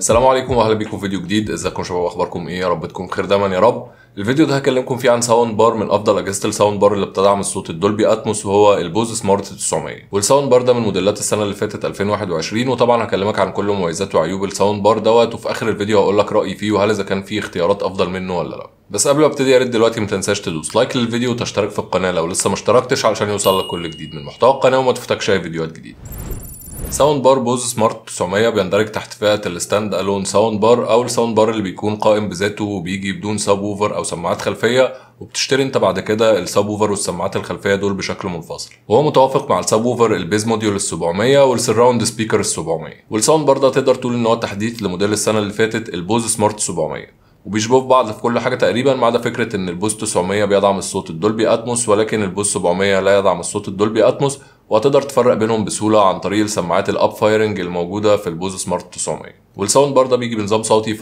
السلام عليكم واهلا بيكم في فيديو جديد ازيكم شباب اخباركم ايه يا رب تكون بخير دايما يا رب الفيديو ده هكلمكم فيه عن ساوند بار من افضل اجهزه الساوند بار اللي بتدعم الصوت الدولبي اتموس وهو البوز سمارت 900 والساوند بار ده من موديلات السنه اللي فاتت 2021 وطبعا هكلمك عن كل مميزات وعيوب الساوند بار دوت وفي اخر الفيديو هقول لك رايي فيه وهل اذا كان فيه اختيارات افضل منه ولا لا بس قبل ما ابتدي يا ريت دلوقتي ما تنساش تدوس لايك للفيديو وتشترك في القناه لو لسه ما اشتركتش علشان يوصلك كل جديد من محتوى القناه وما تفوتكش اي فيديوهات جديده ساوند بار بوز سمارت 900 بيندرج تحت فئة الستاند الون ساوند بار أو الساوند بار اللي بيكون قائم بذاته وبيجي بدون ساب ووفر أو سماعات خلفية وبتشتري انت بعد كده الساب ووفر والسماعات الخلفيه دول بشكل منفصل وهو متوافق مع الساب ووفر البيز موديول ال 700 والسراوند سبيكر ال 700 والساوند بار ده تقدر تقول ان هو تحديث لموديل السنه اللي فاتت البوز سمارت 700 وبيشبهوا بعض في كل حاجه تقريبا ما عدا فكره ان البوز 900 بيدعم الصوت الدولبي اتموس ولكن البوز 700 لا يدعم الصوت الدولبي اتموس وهتقدر تفرق بينهم بسهولة عن طريق السماعات الاب فايرنج الموجودة في البوز سمارت 900 والساوند بار ده بيجي بنظام صوتي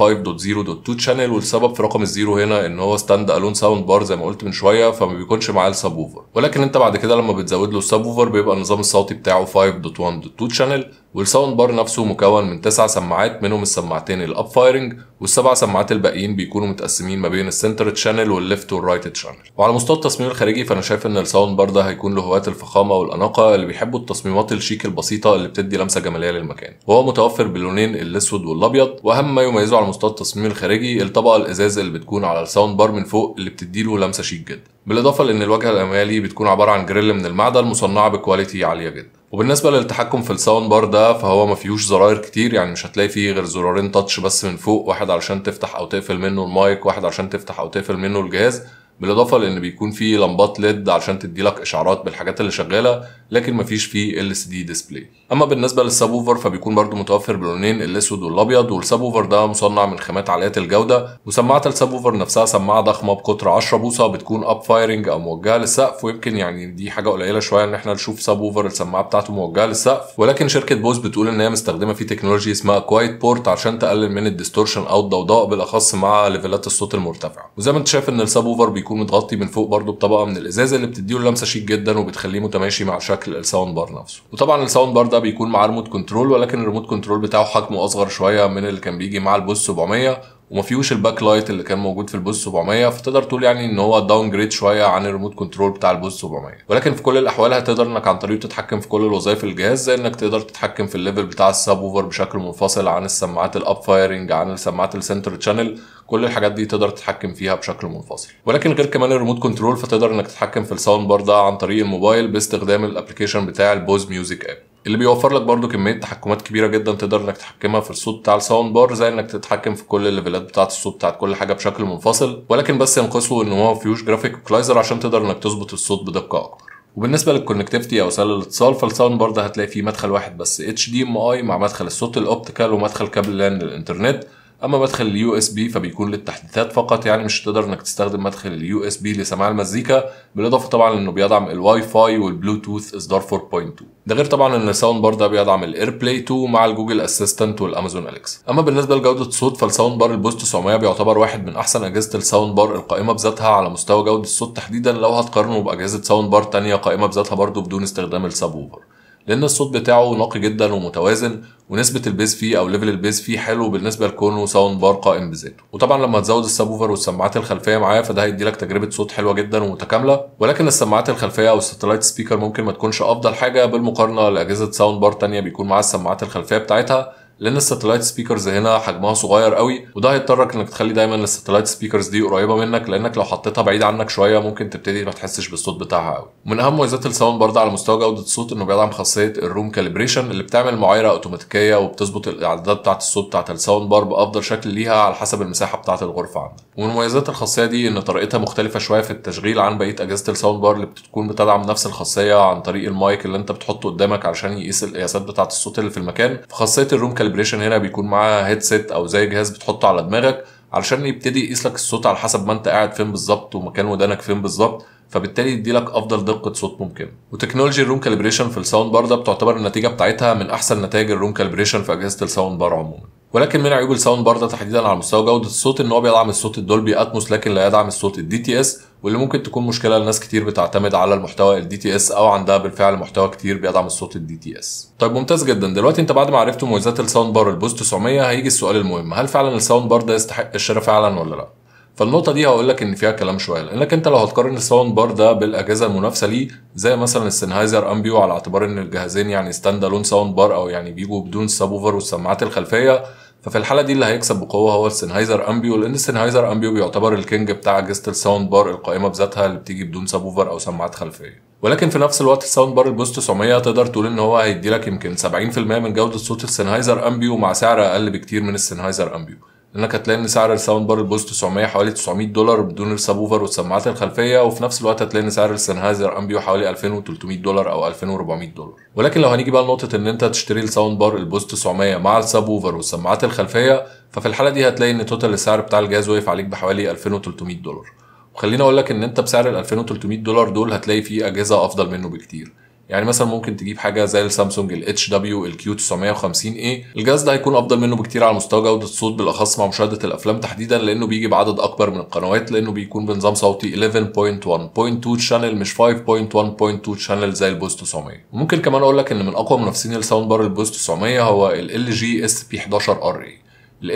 5.0.2 شانل والسبب في رقم الزيرو هنا ان هو ستاند الون ساوند بار زي ما قلت من شويه فما بيكونش معاه الساب ووفر ولكن انت بعد كده لما بتزود له الساب ووفر بيبقى النظام الصوتي بتاعه 5.1.2 شانل والساوند بار نفسه مكون من تسع سماعات منهم السماعتين الاب فايرنج والسبع سماعات الباقيين بيكونوا متقسمين ما بين السنتر تشانل والليفت والرايت تشانل وعلى مستوى التصميم الخارجي فانا شايف ان الساوند بار ده هيكون لهواة الفخامه والاناقه اللي بيحبوا التصميمات الشيك البسيطه اللي بتدي لمسه جماليه للمكان وهو متوفر باللونين الاسود والابيض واهم ما يميزه على مستوى التصميم الخارجي الطبقه الازاز اللي بتكون على الساوند بار من فوق اللي بتدي له لمسه شيك جدا بالاضافه لان الواجهه الاماميه بتكون عباره عن جريل من المعدن مصنعه بكواليتي عاليه جدا وبالنسبه للتحكم في الساوند بار ده فهو ما فيهوش زراير كتير يعني مش هتلاقي فيه غير زرارين تاتش بس من فوق واحد علشان تفتح او تقفل منه المايك واحد علشان تفتح او تقفل منه الجهاز بالاضافه لان بيكون في لمبات ليد عشان تدي لك اشعارات بالحاجات اللي شغاله لكن مفيش فيه ال اس دي ديسبلاي اما بالنسبه للسابوفر فبيكون برده متوفر باللونين الاسود والابيض والسابوفر ده مصنع من خامات عاليه الجوده وسماعه السابوفر نفسها سماعه ضخمه بقطر 10 بوصه بتكون اب فايرنج او موجهه للسقف ويمكن يعني دي حاجه قليله شويه ان احنا نشوف سابوفر السماعه بتاعته موجهه للسقف ولكن شركه بوز بتقول ان هي مستخدمه فيه تكنولوجي اسمها كوايت بورت عشان تقلل من الديستورشن او الضوضاء بالاخص مع ليفلات الصوت المرتفعه وزي ما انت شايف ان السبوفر بيكون متغطي من فوق برضه بطبقه من الازازه اللي بتديله لمسه شيك جدا وبتخليه متماشي مع شكل الساوند بار نفسه وطبعا الساوند بار ده بيكون معاه ريموت كنترول ولكن الريموت كنترول بتاعه حجمه اصغر شويه من اللي كان بيجي مع البوس 700 وما فيهوش الباك لايت اللي كان موجود في البوز 700 فتقدر تقول يعني ان هو داون جريد شويه عن الريموت كنترول بتاع البوز 700 ولكن في كل الاحوال هتقدر انك عن طريقه تتحكم في كل الوظائف الجهاز زي انك تقدر تتحكم في الليفل بتاع السب اوفر بشكل منفصل عن السماعات الاب فايرنج عن السماعات السنتر تشانل كل الحاجات دي تقدر تتحكم فيها بشكل منفصل ولكن غير كمان الريموت كنترول فتقدر انك تتحكم في الساوند بار ده عن طريق الموبايل باستخدام الابلكيشن بتاع البوز ميوزك اب اللي بيوفر لك برضو كميه تحكمات كبيره جدا تقدر انك تتحكمها في الصوت بتاع الساوند بار زي انك تتحكم في كل الليفلات بتاعه الصوت بتاعه كل حاجه بشكل منفصل ولكن بس ينقصه ان هو فيوش جرافيك كلايزر عشان تقدر انك تظبط الصوت بدقه اكبر وبالنسبه للكونكتيفيتي او سله الاتصال فالساوند بار ده هتلاقي فيه مدخل واحد بس اتش دي ام اي مع مدخل الصوت الاوبتيكال ومدخل كابل لان للانترنت اما مدخل اليو اس بي فبيكون للتحديثات فقط يعني مش هتقدر انك تستخدم مدخل اليو اس بي لسماع المزيكا بالاضافه طبعا انه بيدعم الواي فاي والبلوتوث اصدار 4.2 ده غير طبعا ان الساوند بار ده بيدعم الاير بلاي 2 مع الجوجل اسيستنت والامازون اليكس اما بالنسبه لجوده الصوت فالساوند بار البوست 900 بيعتبر واحد من احسن اجهزه الساوند بار القائمه بذاتها على مستوى جوده الصوت تحديدا لو هتقارنه باجهزه ساوند بار تانية قائمه بذاتها برضه بدون استخدام السب ووفر لان الصوت بتاعه نقي جدا ومتوازن ونسبه البيز فيه او ليفل البيز فيه حلو بالنسبه لكونه ساوند بار قائم بذاته وطبعا لما تزود السبوفر والسماعات الخلفيه معاه فده هيديلك تجربه صوت حلوه جدا ومتكامله ولكن السماعات الخلفيه او الستلايت سبيكر ممكن ما تكونش افضل حاجه بالمقارنه لاجهزه ساوند بار تانية بيكون معاها السماعات الخلفيه بتاعتها لان الساتلايت سبيكرز هنا حجمها صغير قوي وده هيضطرك انك تخلي دايما الساتلايت سبيكرز دي قريبه منك لانك لو حطيتها بعيد عنك شويه ممكن تبتدي ما تحسش بالصوت بتاعها قوي ومن اهم مميزات الساوند برضه على مستوى جوده الصوت انه بيدعم خاصيه الروم كاليبريشن اللي بتعمل معايره اوتوماتيكيه وبتظبط الاعدادات بتاعه الصوت بتاعه الساوند بار بافضل شكل ليها على حسب المساحه بتاعه الغرفه عندك ومن مميزات الخاصيه دي ان طريقتها مختلفه شويه في التشغيل عن بقيه اجهزه الساوند بار اللي بتكون بتدعم نفس الخاصيه عن طريق المايك اللي انت بتحطه قدامك علشان يقيس القياسات بتاعه الصوت اللي في المكان فخاصيه الروم الكاليبريشن هنا بيكون معاه هيدسيت او زي جهاز بتحطه على دماغك علشان يبتدي يقيس لك الصوت على حسب ما انت قاعد فين بالظبط ومكان ودانك فين بالظبط فبالتالي يدي لك افضل دقه صوت ممكنه وتكنولوجي الروم كاليبريشن في الساوند بار ده بتعتبر النتيجه بتاعتها من احسن نتائج الروم كاليبريشن في اجهزه الساوند بار عموما ولكن من عيوب الساوند بار ده تحديدا على مستوى جوده الصوت ان هو بيدعم الصوت الدولبي اتموس لكن لا يدعم الصوت الدي تي اس واللي ممكن تكون مشكله لناس كتير بتعتمد على المحتوى الدي تي اس او عندها بالفعل محتوى كتير بيدعم الصوت الدي تي اس. طيب ممتاز جدا دلوقتي انت بعد ما عرفت مميزات الساوند بار البوست 900 هيجي السؤال المهم هل فعلا الساوند بار ده يستحق الشراء فعلا ولا لا؟ فالنقطة دي هقول لك إن فيها كلام شوية لأنك أنت لو هتقارن الساوند بار ده بالأجهزة المنافسة ليه زي مثلا السنهايزر أمبيو على اعتبار إن الجهازين يعني ستاند ألون ساوند بار أو يعني بيجوا بدون السابوفر والسماعات الخلفية ففي الحاله دي اللي هيكسب بقوه هو السنهايزر امبيو لان السنهايزر امبيو بيعتبر الكينج بتاع اجهزه الساوند بار القائمه بذاتها اللي بتيجي بدون سابوفر او سماعات خلفيه ولكن في نفس الوقت الساوند بار البوست 900 تقدر تقول ان هو هيدي لك يمكن 70% من جوده صوت السنهايزر امبيو مع سعر اقل بكتير من السنهايزر امبيو انك هتلاقي ان سعر الساوند بار البوز 900 حوالي 900 دولار بدون السب اوفر والسماعات الخلفيه وفي نفس الوقت هتلاقي ان سعر السنهايزر امبيو حوالي 2300 دولار او 2400 دولار ولكن لو هنيجي بقى لنقطه ان انت تشتري الساوند بار البوز 900 مع السب اوفر والسماعات الخلفيه ففي الحاله دي هتلاقي ان توتال السعر بتاع الجهاز واقف عليك بحوالي 2300 دولار وخليني اقول لك ان انت بسعر ال 2300 دولار دول هتلاقي فيه اجهزه افضل منه بكتير يعني مثلا ممكن تجيب حاجه زي السامسونج الاتش دبليو الكيو 950 اي الجهاز ده هيكون افضل منه بكتير على مستوى جوده الصوت بالاخص مع مشاهده الافلام تحديدا لانه بيجي بعدد اكبر من القنوات لانه بيكون بنظام صوتي 11.1.2 شانل مش 5.1.2 شانل زي البوز 900 ممكن كمان اقول لك ان من اقوى منافسين الساوند بار البوز 900 هو ال جي اس بي 11 ار اي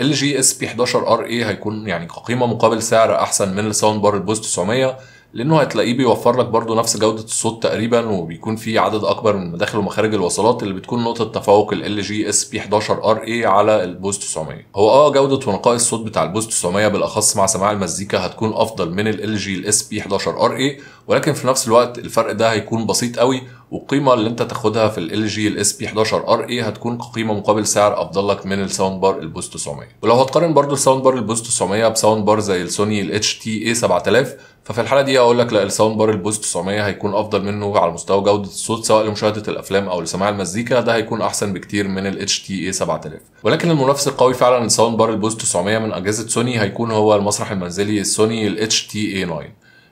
ال جي اس بي 11 ار اي هيكون يعني كقيمه مقابل سعر احسن من الساوند بار البوز 900 لانه هتلاقيه بيوفر لك برضه نفس جوده الصوت تقريبا وبيكون في عدد اكبر من مداخل ومخارج الوصلات اللي بتكون نقطه تفوق ال جي اس بي 11 ار اي على البوز 900 هو اه جوده ونقاء الصوت بتاع البوز 900 بالاخص مع سماع المزيكا هتكون افضل من ال جي اس بي 11 ار اي ولكن في نفس الوقت الفرق ده هيكون بسيط قوي والقيمه اللي انت تاخدها في ال جي الاس بي 11 ار اي هتكون قيمه مقابل سعر افضل لك من الساوند بار البوست 900 ولو هتقارن برضو الساوند بار البوست 900 بساوند بار زي السوني الاتش تي اي 7000 ففي الحاله دي هقول لك لا الساوند بار البوست 900 هيكون افضل منه على مستوى جوده الصوت سواء لمشاهده الافلام او لسماع المزيكا ده هيكون احسن بكتير من الاتش تي اي 7000 ولكن المنافس القوي فعلا للساوند بار البوست 900 من اجهزه سوني هيكون هو المسرح المنزلي السوني الاتش تي اي 9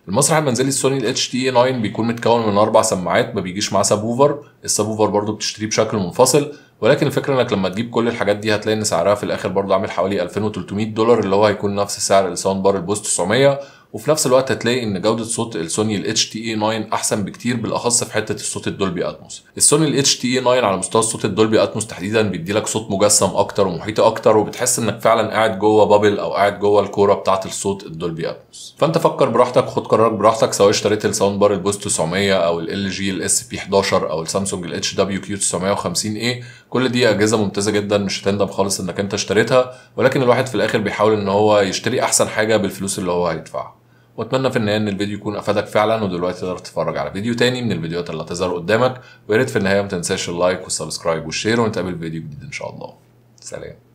المسرح المنزلي السوني ال اتش تي 9 بيكون متكون من اربع سماعات ما بيجيش معاه سابوفر السابوفر برضه بتشتريه بشكل منفصل ولكن الفكره انك لما تجيب كل الحاجات دي هتلاقي ان سعرها في الاخر برضه عامل حوالي 2300 دولار اللي هو هيكون نفس سعر الساوند بار البوست 900 وفي نفس الوقت هتلاقي ان جوده صوت السوني الاتش تي اي 9 احسن بكتير بالاخص في حته الصوت الدولبي اتموس السوني الاتش تي اي 9 على مستوى الصوت الدولبي اتموس تحديدا بيدي لك صوت مجسم اكتر ومحيط اكتر وبتحس انك فعلا قاعد جوه بابل او قاعد جوه الكوره بتاعه الصوت الدولبي اتموس فانت فكر براحتك خد قرارك براحتك سواء اشتريت الساوند بار البوست 900 او ال جي الاس بي 11 او السامسونج الاتش دبليو كيو 950 اي كل دي اجهزه ممتازه جدا مش هتندم خالص انك انت اشتريتها ولكن الواحد في الاخر بيحاول ان هو يشتري احسن حاجه بالفلوس اللي هو هيدفعها واتمنى في النهايه ان الفيديو يكون افادك فعلا ودلوقتي تقدر تتفرج على فيديو تاني من الفيديوهات اللي هتظهر قدامك ويا ريت في النهايه ما تنساش اللايك والسبسكرايب والشير ونتقابل في فيديو جديد ان شاء الله سلام